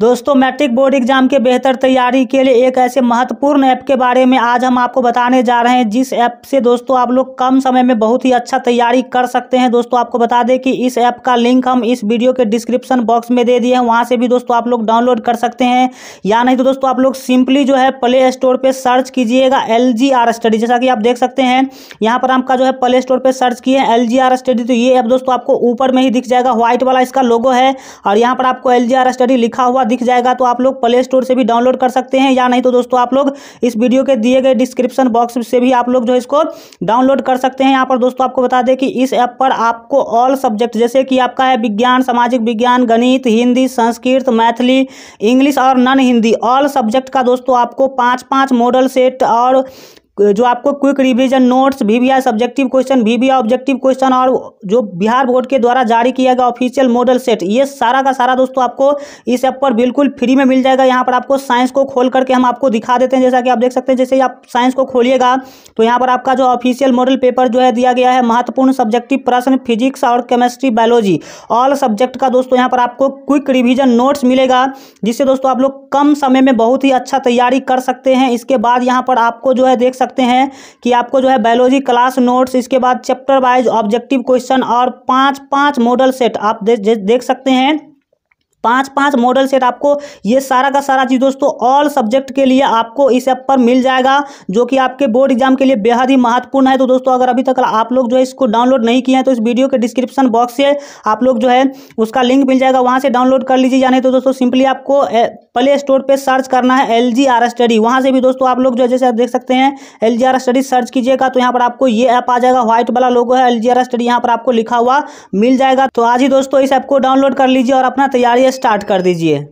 दोस्तों matric board exam के बेहतर तैयारी के लिए एक ऐसे महत्वपूर्ण ऐप के बारे में आज हम आपको बताने जा रहे हैं जिस ऐप से दोस्तों आप लोग कम समय में बहुत ही अच्छा तैयारी कर सकते हैं दोस्तों आपको बता दें कि इस ऐप का लिंक हम इस वीडियो के डिस्क्रिप्शन बॉक्स में दे दिए हैं वहाँ से भी दोस्तों आप लोग डाउनलोड कर सकते हैं या नहीं तो दोस्तों आप लोग सिंपली जो है प्ले स्टोर पर सर्च कीजिएगा एल स्टडी जैसा कि आप देख सकते हैं यहाँ पर आपका जो है प्ले स्टोर पर सर्च किए एल स्टडी तो ये ऐप दोस्तों आपको ऊपर में ही दिख जाएगा व्हाइट वाला इसका लोगो है और यहाँ पर आपको एल स्टडी लिखा हुआ दिख जाएगा तो आप लोग प्ले स्टोर से भी डाउनलोड कर सकते हैं या नहीं तो दोस्तों आप लोग इस वीडियो के दिए गए डिस्क्रिप्शन बॉक्स से भी आप लोग जो इसको डाउनलोड कर सकते हैं यहाँ पर दोस्तों आपको बता दें कि इस ऐप पर आपको ऑल सब्जेक्ट जैसे कि आपका है विज्ञान सामाजिक विज्ञान गणित हिंदी संस्कृत मैथिली इंग्लिश और नन हिंदी ऑल सब्जेक्ट का दोस्तों आपको पाँच पाँच मॉडल सेट और जो आपको क्विक रिविजन नोट्स भी सब्जेक्टिव क्वेश्चन भी वी ऑब्जेक्टिव क्वेश्चन और जो बिहार बोर्ड के द्वारा जारी किया गया ऑफिशियल मॉडल सेट ये सारा का सारा दोस्तों आपको इस ऐप पर बिल्कुल फ्री में मिल जाएगा यहाँ पर आपको साइंस को खोल करके हम आपको दिखा देते हैं जैसा कि आप देख सकते हैं जैसे आप साइंस को खोलिएगा तो यहाँ पर आपका जो ऑफिशियल मॉडल पेपर जो है दिया गया है महत्वपूर्ण सब्जेक्टिव प्रश्न फिजिक्स और केमिस्ट्री बायोलॉजी ऑल सब्जेक्ट का दोस्तों यहाँ पर आपको क्विक रिविजन नोट्स मिलेगा जिससे दोस्तों आप लोग कम समय में बहुत ही अच्छा तैयारी कर सकते हैं इसके बाद यहाँ पर आपको जो है देख सकते सकते हैं कि आपको जो है बायोलॉजी क्लास नोट्स इसके बाद चैप्टर वाइज ऑब्जेक्टिव क्वेश्चन और पांच पांच मॉडल सेट आप दे, दे, देख सकते हैं पांच पांच मॉडल सेट आपको ये सारा का सारा चीज़ दोस्तों ऑल सब्जेक्ट के लिए आपको इस ऐप पर मिल जाएगा जो कि आपके बोर्ड एग्जाम के लिए बेहद ही महत्वपूर्ण है तो दोस्तों अगर अभी तक आप लोग जो है इसको डाउनलोड नहीं किए हैं तो इस वीडियो के डिस्क्रिप्शन बॉक्स से आप लोग जो है उसका लिंक मिल जाएगा वहां से डाउनलोड कर लीजिए या नहीं तो दोस्तों सिंपली आपको प्ले स्टोर पर सर्च करना है एल जी आर स्टडी वहां से भी दोस्तों आप लोग जो है जैसे देख सकते हैं L G R study search कीजिएगा तो यहाँ पर आपको ये ऐप आ जाएगा व्हाइट वाला लोगो है एल जी आर स्टडी यहाँ पर आपको लिखा हुआ मिल जाएगा तो आज ही दोस्तों इस ऐप को डाउनलोड कर लीजिए और अपना तैयारी स्टार्ट कर दीजिए